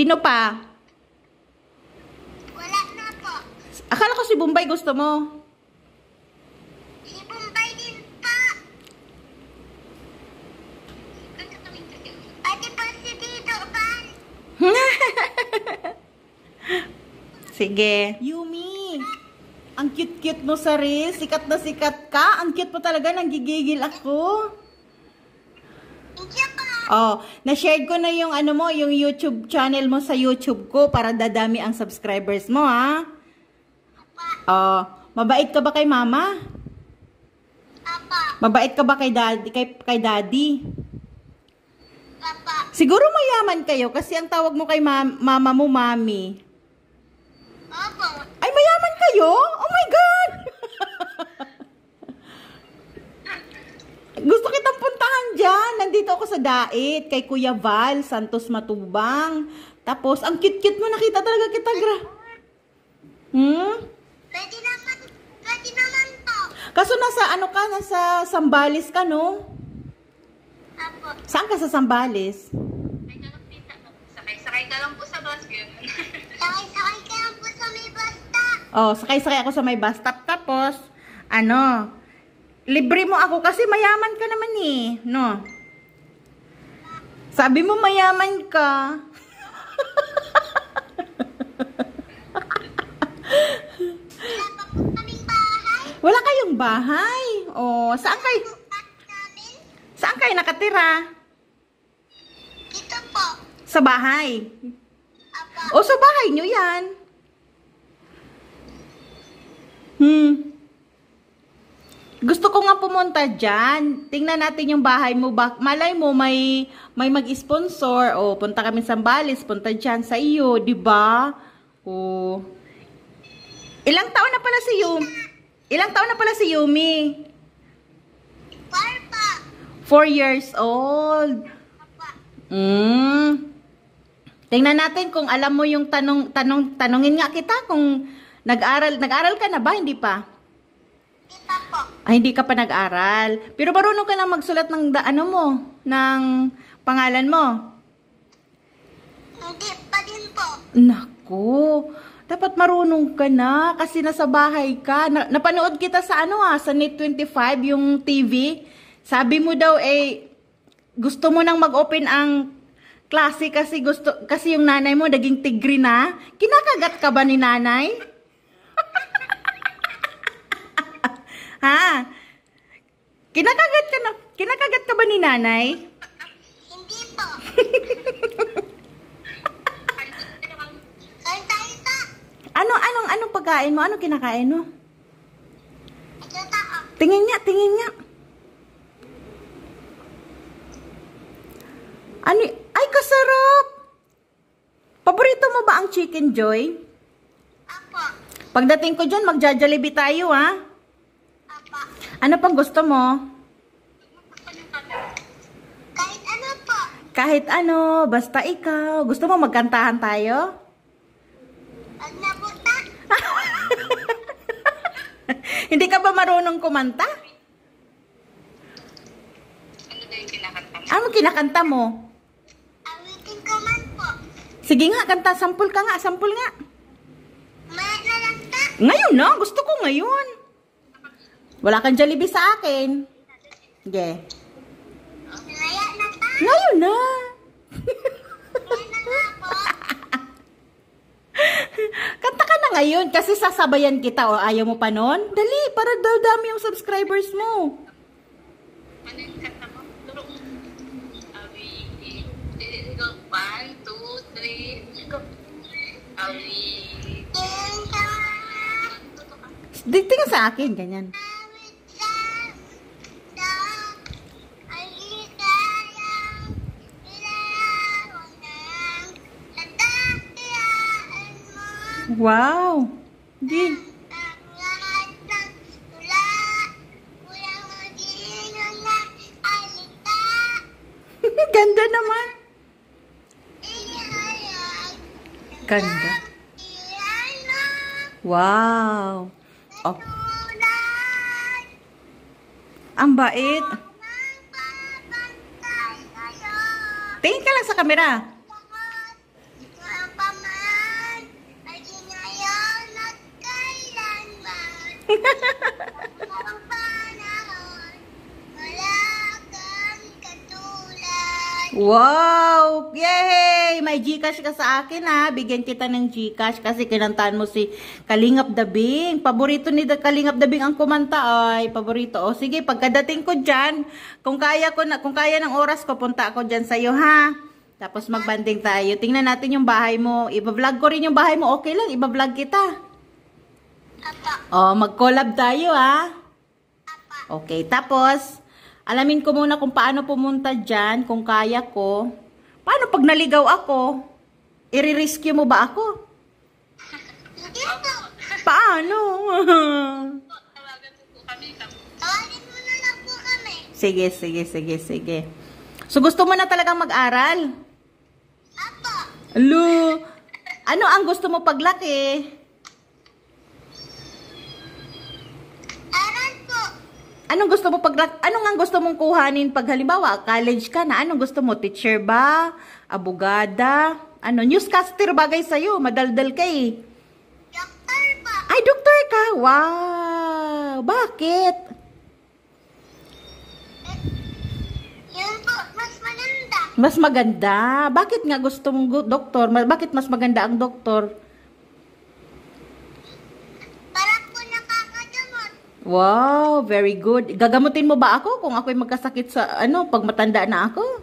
Sino pa? Wala na po. Akala ko si Bombay gusto mo. Si Bombay din po. Pati ah, po si Tito Ban. Sige. Yumi, ang cute-cute mo sa Sikat na sikat ka. Ang cute mo talaga. Nanggigigil ako. Oh, na-share ko na yung ano mo, yung YouTube channel mo sa YouTube ko para dadami ang subscribers mo, ha? Apa. Oh, mabait ka ba kay mama? Apa. Mabait ka ba kay daddy? Kay, kay daddy? Papa. Siguro mayaman kayo kasi ang tawag mo kay ma mama mo, mami. Papa. Ay, mayaman kayo? Oh my God! nandito ako sa Dait, kay Kuya Val, Santos Matubang. Tapos, ang cute-cute mo, nakita talaga kita, gra. Hmm? Pwede naman, pwede naman po. Kaso nasa, ano ka, nasa Sambales ka, no? Apo. Saan ka sa Sambales? Sakay-sakay ka lang po sa bus, ganun. Sakay-sakay ka lang po sa may bus stop. Oh, sakay-sakay ako sa may basta. Tapos, ano, libre mo ako kasi mayaman ka naman eh, no? Sabi mo mayaman ka. Wala kayong bahay? O, saan kayo? Saan kayo nakatira? Dito po. Sa bahay? Apa. O, sa bahay niyo yan? Hmm ko nga pumunta dyan. Tingnan natin yung bahay mo. Bak Malay mo, may, may mag-sponsor. O, punta kami sa Balis, punta dyan sa iyo, di ba? O, ilang taon na pala si Yumi? Ilang taon na pala si Yumi? Four pa. Four years old. Mm. Tingnan natin kung alam mo yung tanong, tanong, tanongin nga kita kung nag-aral, nag-aral ka na ba? Hindi pa. Hindi pa po ay ah, hindi ka pa nag-aral. Pero marunong ka lang magsulat ng ano mo, ng pangalan mo. Hindi pa din po. Naku, dapat marunong ka na kasi nasa bahay ka. Na, napanood kita sa ano ah, sa Net25, yung TV. Sabi mo daw eh, gusto mo nang mag-open ang klase kasi gusto kasi yung nanay mo naging tigre na. Kinakagat ka ba ni nanay? Ha? Kinakagat ka na, kinakagat ka ba ni nanay? Hindi po. ano, anong, anong pagkain mo? Anong kinakain mo? Tingin niya, tingin niya. Ano, ay kasarap! Paborito mo ba ang chicken joy? Apo. Pagdating ko dyan, magja-jollibee tayo ha? Ano pang gusto mo? Kahit ano po. Kahit ano, basta ikaw. Gusto mo magkantahan tayo? Pag napunta. Hindi ka ba marunong kumanta? Ano yung kinakanta mo? Ano kinakanta mo? Awitin ko man po. Sige nga, kanta. Sampol ka nga. Sampol nga. Ngayon na. Gusto ko ngayon. Wala kang Jollibee sa akin. Sige. Okay. Ngayon na. Kanta ka na ngayon kasi sasabayan kita o oh. ayaw mo pa nun? Dali, para daw dami yung subscribers mo. Ano yung kanta mo? Awi, go, one, two, three, Dito sa akin, ganyan. Wow! Di. Ganda naman. Ganda. Wow. Oh. Ang bait. Tingin ka lang sa kamera. Wow! Yay! May Gcash ka sa akin ha. Bigyan kita ng Gcash kasi kinantaan mo si Kalingap Dabing. Paborito ni Kalingap Dabing ang kumanta. Ay, paborito. O sige, pagkadating ko dyan, kung kaya, ko na, kung kaya ng oras ko, punta ako dyan sa'yo ha. Tapos magbanding tayo. Tingnan natin yung bahay mo. Iba-vlog ko rin yung bahay mo. Okay lang, iba-vlog kita. Apa. O, oh, mag-collab tayo ha. Apa. Okay, tapos, alamin ko muna kung paano pumunta dyan, kung kaya ko. Paano pag naligaw ako? Iri-rescue mo ba ako? paano? sige, sige, sige, sige. So, gusto mo na talagang mag-aral? Apo. Lu, ano ang gusto mo paglaki? Anong gusto mo pag anong ang gusto mong kuhanin pag halimbawa college ka na? Anong gusto mo? Teacher ba? Abogada? Ano newscaster bagay sa iyo? Madaldal ka eh. Doktor ba? Ay, doktor ka. Wow. Bakit? Yun mas maganda. Mas maganda. Bakit nga gusto mong doktor? Bakit mas maganda ang doktor? Wow, very good. Gagamutin mo ba ako kung ako'y magkasakit sa ano, pag matanda na ako?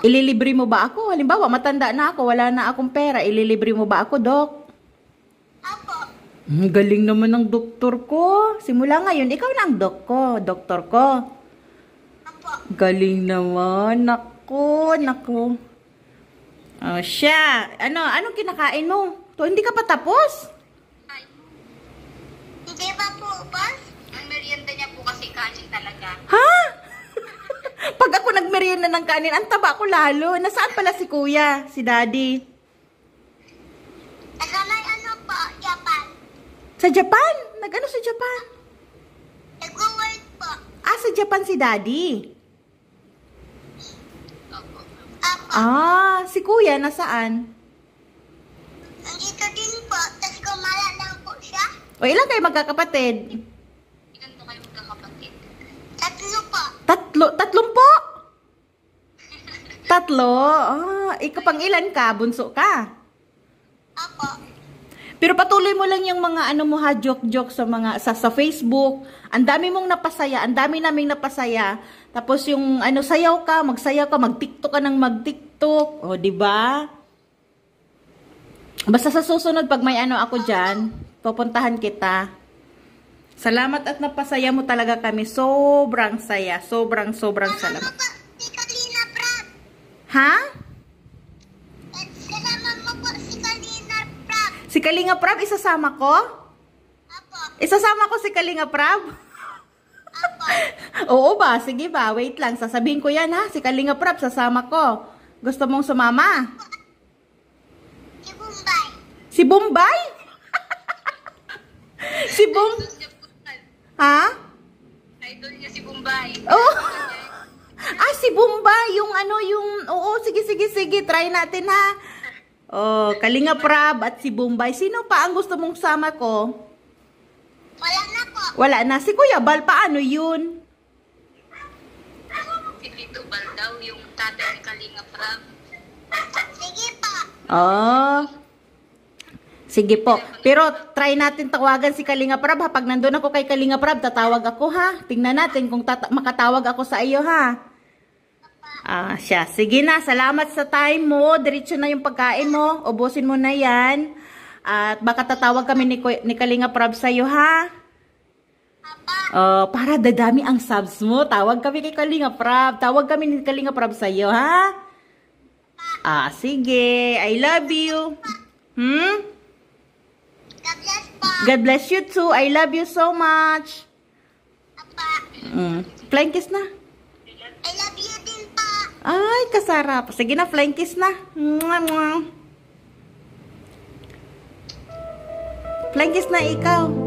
Ililibre mo ba ako? Halimbawa, matanda na ako, wala na akong pera. Ililibre mo ba ako, Dok? Apo. Hmm, galing naman ng doktor ko. Simula ngayon, ikaw na ang dok ko, doktor ko. Apo. Galing naman. Nako, nako. O, oh, siya. Ano, anong kinakain mo? To, hindi ka pa tapos? Hindi ba po, boss? Ang merienda niya po kasi kanin talaga. Ha? Pag ako nagmerienda ng kanin, ang taba ko lalo. Nasaan pala si kuya, si daddy? Sa may ano po, Japan. Sa Japan? Nag-ano sa Japan? Nag-work po. Ah, sa Japan si daddy? Opo. Ah, si kuya nasaan? O ilan kayo magkakapatid? Ilan po kayo magkakapatid? Tatlo po. Tatlo? Tatlong po? Tatlo? Ah, ikaw pang ilan ka? Bunso ka? Apo. Pero patuloy mo lang yung mga ano mo ha, joke-joke sa mga sa, sa Facebook. Ang dami mong napasaya, ang dami naming napasaya. Tapos yung ano sayaw ka, magsayaw ka, mag-TikTok ka ng mag-TikTok. O, di ba? Basta sa susunod pag may ano ako diyan. Pupuntahan kita. Salamat at napasaya mo talaga kami. Sobrang saya. Sobrang, sobrang salamat. Ha? si Kalinga Prab. Si Kalinga Prab, isasama ko? Apo. Isasama ko si Kalinga Prab? Apo. Oo ba? Sige ba? Wait lang. Sasabihin ko yan ha. Si Kalinga Prab, sasama ko. Gusto mong sumama? Si Bombay. Si Bombay? si Bum... Ha? Idol niya si Bombay. Oh! ah, si Bombay. Yung ano, yung... Oo, sige, sige, sige. Try natin ha. Oh, Kalinga Prab at si Bombay. Sino pa ang gusto mong sama ko? Wala na po. Wala na. Si Kuya Bal, paano yun? Si Tito Bal daw, yung tatay ni Kalinga Prab. Sige pa. Oh. Sige po. Pero try natin tawagan si Kalinga Prab ha. Pag nandun ako kay Kalinga Prab, tatawag ako ha. Tingnan natin kung makatawag ako sa iyo ha. Ah, siya. Sige na, salamat sa time mo. Diretso na yung pagkain mo. Ubusin mo na yan. At baka tatawag kami ni, ni Kalinga Prab sa iyo ha. Oh, para dadami ang subs mo. Tawag kami kay Kalinga Prab. Tawag kami ni Kalinga Prab sa iyo ha. Ah, sige. I love you. Hmm? God bless pa. God bless you too. I love you so much. Apa. Mm. Flying kiss na. I love you din pa. Ay, kasarap. Sige na, flying kiss na. Mwah, mwah. Flying kiss na ikaw.